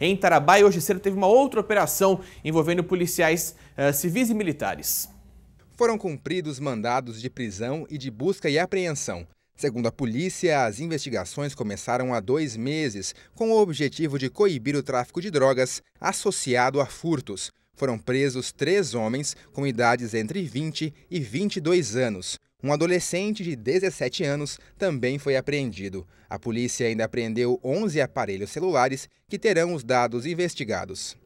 Em Tarabai, hoje cedo, teve uma outra operação envolvendo policiais uh, civis e militares. Foram cumpridos mandados de prisão e de busca e apreensão. Segundo a polícia, as investigações começaram há dois meses com o objetivo de coibir o tráfico de drogas associado a furtos. Foram presos três homens com idades entre 20 e 22 anos. Um adolescente de 17 anos também foi apreendido. A polícia ainda apreendeu 11 aparelhos celulares que terão os dados investigados.